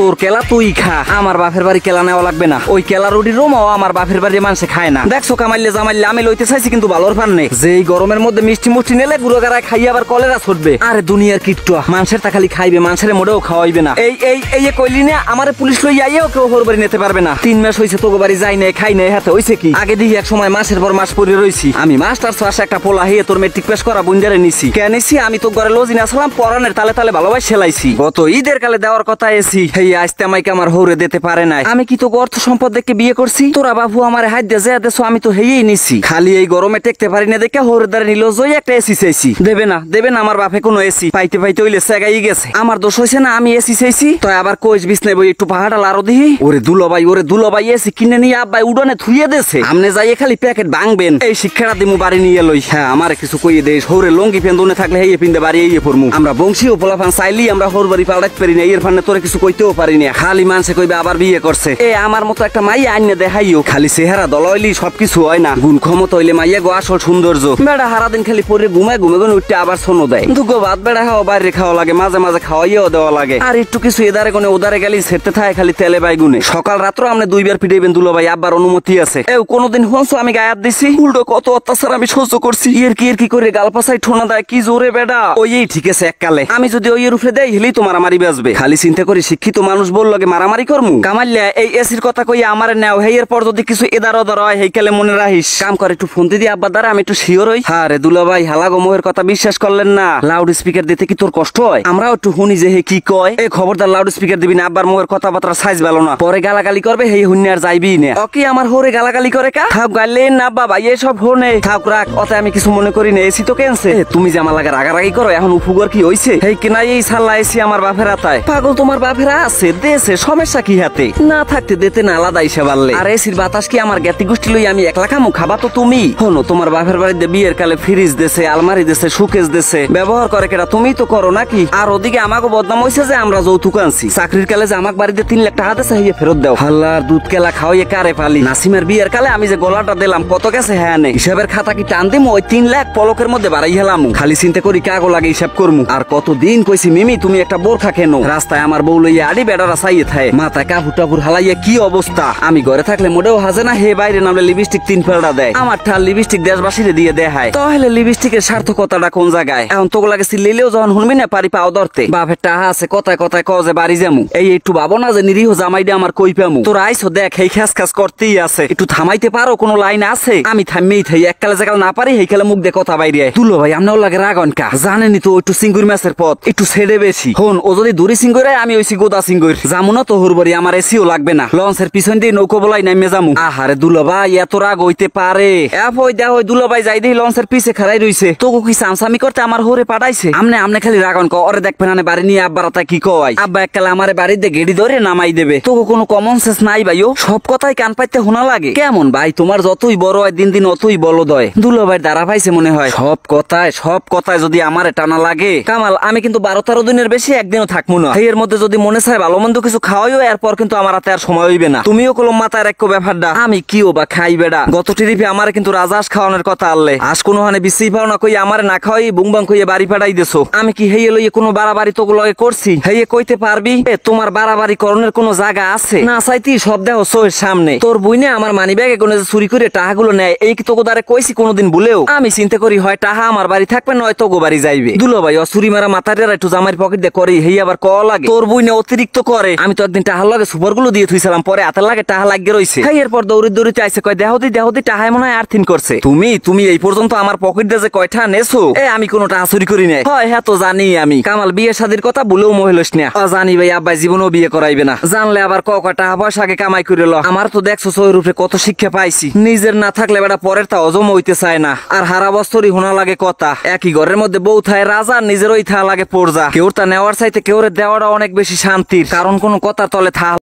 তোর কেলা তুই খা আমার বাপের বাড়ি কেলা নেওয়া লাগবে না ওই কেলা রুটি ও আমার বাপের বাড়ি মানুষে খায় না দেখছো কামাইলে জামাইলে আমি লইতে চাইছি কিন্তু ভালোর ফান নেই এই গরমের মধ্যে মিষ্টি মুষ্টি নেলে নিলে গুড়গারায় খাই আবার কলেরা ছুটবে আরে দুনিয়ার কিট্টু মানুষের তা খালি খাইবে মানুষের মোটেও খাওয়াইবে না এই এই এই কইলি না আমার পুলিশ লই আইয়েও কেউ হর বাড়ি নিতে পারবে না তিন মাস হইছে তোকে বাড়ি যাই নাই খাই নাই হাতে হইছে কি আগে দিহি এক সময় মাসের পর মাস পরে রইছি আমি মাস্টার শ্বাস একটা পোলা হিয়ে তোর মেট্রিক পাস করা বুঞ্জারে নিছি কেন নিছি আমি তো ঘরে লজিন আসলাম পরানের তালে তালে ভালোবাসে সেলাইছি গত ঈদের কালে দেওয়ার কথা এসি হেই আজতে আমাকে আমার হৌরে দিতে পারে নাই আমি কি তো অর্থ সম্পদ দেখে বিয়ে করছি তোরা বাবু আমার হাত দিয়ে যা আমি তো হেয়েই নিছি খালি এই গরমে টেকতে পারি না দেখে হৌরে দ্বারা নিল জয় একটা এসি চাইছি দেবে না দেবে না আমার বাপে কোনো এসি পাইতে পাইতে সেগাই গেছে আমার দোষ হয়েছে না আমি এসি চাইছি তাই আবার কোচ একটু ওরে ওরে এসি কিনে নিয়ে আব্বাই উডনে থুয়ে দেছে আমনে যাইয়ে খালি প্যাকেট ভাঙবেন এই শিক্ষাটা দিমু বাড়ি নিয়ে লই হ্যাঁ আমার কিছু কইয়ে দেশ হৌরে লঙ্গি পেন্দনে থাকলে হেয়ে পিন্দে বাড়ি এই পড়মু আমরা বংশী পোলাফান চাইলি আমরা হৌর বাড়ি পাল্টাতে পারি না এর ফান্নে তোরে কিছু কইতেও পারি না খালি মানুষে কইবে আবার বিয়ে করছে এ আমার মতো একটা মাইয়া আইনে দেখাইও খালি চেহারা দলাইলি সবকিছু হয় না গুণ ক্ষমতা হইলে মাইয়া গো আসল সৌন্দর্য বেড়া হারা দিন খালি পরে ঘুমায় ঘুমে গুন উঠতে আবার শোনো দেয় দুগো ভাত বেড়া খাওয়া বাইরে খাওয়া লাগে মাঝে মাঝে খাওয়াইও দেওয়া লাগে আর একটু কিছু এদারে কোনে ওদারে গেলি সেরতে থাকে খালি তেলে বাইগুনে সকাল রাত্র আমরা দুইবার পিটাইবেন দুলো ভাই আব্বার অনুমতি আছে এও কোনোদিন হনছো আমি গায়াত দিছি উল্টো কত অত্যাচার আমি সহ্য করছি এর কি এর কি করে গাল পাছাই ঠোনা দেয় কি জোরে বেড়া ওই ঠিক আছে এককালে আমি যদি ওই এর উপরে দেয় হিলেই তোমার আমারই বাজবে খালি চিন্তা করি শিক্ষিত মানুষ বললো কি মারামারি করমু কামাল্লা এই এসির কথা কই আমার নেও হেয়ের পর যদি কিছু এদার ওদার হয় হেই কালে মনে রাখিস কাম করে একটু ফোন দিদি আব্বা দ্বারা আমি একটু শিওর হই হ্যাঁ রে দুলা ভাই হালাগো মোহের কথা বিশ্বাস করলেন না লাউড স্পিকার দিতে কি তোর কষ্ট হয় আমরাও একটু শুনি যে হে কি কয় এই খবরদার লাউড স্পিকার দিবি না আব্বার মোহের কথাবার্তা সাইজ ভালো না পরে গালাগালি করবে হেই হুন্নি আর যাইবি না ও কি আমার হোরে গালাগালি করে কা থাক গালে না বাবা এসব হোনে থাক রাখ অতে আমি কিছু মনে করি না এসি তো কেনছে তুমি যে আমার লাগে রাগারাগি করো এখন উফুগর কি হইছে হেই কিনা এই সাল্লা এসি আমার বাপের আতায় পাগল তোমার বাপের আস আছে দেশে সমস্যা কি হাতে না থাকতে দেতে না আলাদা ইসে বাড়লে আর এসির বাতাস কি আমার জ্ঞাতি গোষ্ঠী লই আমি একলা খামু খাবা তো তুমি হনো তোমার বাপের বাড়িতে বিয়ের কালে ফ্রিজ দেশে আলমারি দেশে সুকেস দেশে ব্যবহার করে কেটা তুমি তো করো নাকি আর ওদিকে আমাকে বদনাম হয়েছে যে আমরা যৌতুক আনছি চাকরির কালে যে আমার বাড়িতে তিন লাখ টাকা দেশে হইয়ে ফেরত দাও হাল্লার দুধ কেলা খাওয়াইয়ে কারে পালি নাসিমের বিয়ের কালে আমি যে গলাটা দিলাম কত গেছে হ্যাঁ নেই হিসাবের খাতা কি টান দিমু ওই তিন লাখ পলকের মধ্যে বাড়াই হেলাম খালি চিন্তা করি কাগজ লাগে হিসাব করমু আর কতদিন কইছি মিমি তুমি একটা বোরখা কেন রাস্তায় আমার বউ লইয়া বাড়ি বেড়ারা চাইয়ে থাকে মাথা কাপড় টাপুর হালাইয়া কি অবস্থা আমি ঘরে থাকলে মোটেও হাজে না হে বাইরে নামলে লিপস্টিক তিন ফেলটা দেয় আমার ঠাল লিপস্টিক দেশবাসীরে দিয়ে দেখায় তাহলে লিপস্টিকের সার্থকতাটা কোন জায়গায় এখন তোকে লাগে সিলেলেও যখন শুনবি না পারি পাও ধরতে বাপের টাহা আছে কথায় কথায় কও যে বাড়ি যামু এই একটু ভাবো না যে নিরীহ জামাই দিয়ে আমার কই পামু তোর আইসো দেখ এই খাস খাস করতেই আছে একটু থামাইতে পারো কোনো লাইন আছে আমি থামিয়েই থাই এক কালে জায়গা না পারি হেইকালে মুখ দিয়ে কথা বাইরে তুলো ভাই আমনাও লাগে রাগন কা জানেনি তো একটু সিঙ্গুর মাছের পথ একটু ছেড়ে বেশি হন ও যদি দূরে সিঙ্গুরে আমি ওই গোদাসি সার্ভিসিং করি জামুনা তো হুরবরি আমার এসিও লাগবে না লঞ্চ এর পিছন দিয়ে নৌকো বলাই নামে জামু আহারে দুলাভাই এত রাগ হইতে পারে এফ হই দেহ ওই দুলাভাই যাই দিই লঞ্চ এর পিছে খেলাই রইছে তোকে কি সামসামি করতে আমার হরে পাঠাইছে আমনে আমনে খালি রাগন ক অরে দেখবেন আনে বাড়ি নিয়ে আব্বার তা কি কয় আব্বা এককালে আমার বাড়িতে গেড়ি ধরে নামাই দেবে তোকে কোনো কমন সেন্স নাই ভাইও সব কথাই কান পাইতে হোনা লাগে কেমন ভাই তোমার যতই বড় হয় দিন দিন অতই বলো দয় দুলাভাই দ্বারা পাইছে মনে হয় সব কথায় সব কথায় যদি আমারে টানা লাগে কামাল আমি কিন্তু বারো তেরো দিনের বেশি একদিনও থাকবো না এর মধ্যে যদি মনে চায় ভালো মন্দ কিছু খাওয়াইও এরপর কিন্তু আমার হাতে আর সময় হইবে না তুমিও কলম মাথায় রাখো ব্যাপারটা আমি কিও বা খাই বেড়া গত টিপে আমার কিন্তু রাজাস খাওয়ানোর কথা আনলে আজ কোনো হানে বিশ্বই ভাও না কই আমার না খাওয়াই বুংবাং কইয়ে বাড়ি পাঠাই দেছো আমি কি হেয়ে লইয়ে কোনো বাড়াবাড়ি তো লগে করছি হেয়ে কইতে পারবি এ তোমার বাড়াবাড়ি করণের কোনো জায়গা আছে না চাইতি সব দেহ সোয়ের সামনে তোর বুইনে আমার মানি ব্যাগে কোনো যে চুরি করে গুলো নেয় এই কি তোকে দ্বারা কইছি কোনোদিন ভুলেও আমি চিন্তা করি হয় টাহা আমার বাড়ি থাকবে নয় তোগো বাড়ি যাইবে দুলো ভাই অসুরি মারা মাথাটা একটু জামার পকেট দিয়ে করে হেই আবার ক লাগে তোর বুইনে অতিরিক্ত তো করে আমি তো একদিন টাহার লাগে সুপার গুলো দিয়ে থুইছিলাম পরে হাতের লাগে টাহা লাগিয়ে রয়েছে খাই হ্যাঁ, এরপর দৌড়ি দৌড়ি চাইছে কয় দেহ দি দেহ দি টাহায় মনে হয় আর্থিন করছে তুমি তুমি এই পর্যন্ত আমার পকেট দিয়ে যে কয়টা নেছো এ আমি কোনো টাহা চুরি করি নাই হয় হ্যাঁ তো জানি আমি কামাল বিয়ে শাদির কথা বলেও মহিলস না জানি ভাই আব্বাই জীবনও বিয়ে করাইবে না জানলে আবার ক কয় টাহা পয়সা আগে কামাই করে ল আমার তো দেখছো ছয় রূপে কত শিক্ষা পাইছি নিজের না থাকলে বেটা পরের তা অজম হইতে চায় না আর হারা বস্তরই হোনা লাগে কথা একই ঘরের মধ্যে বউ থায় রাজা নিজেরই থা লাগে পর্যা কেউ তা নেওয়ার চাইতে কেউরে দেওয়াটা অনেক বেশি শান্তি কারণ কোন কথা তলে থা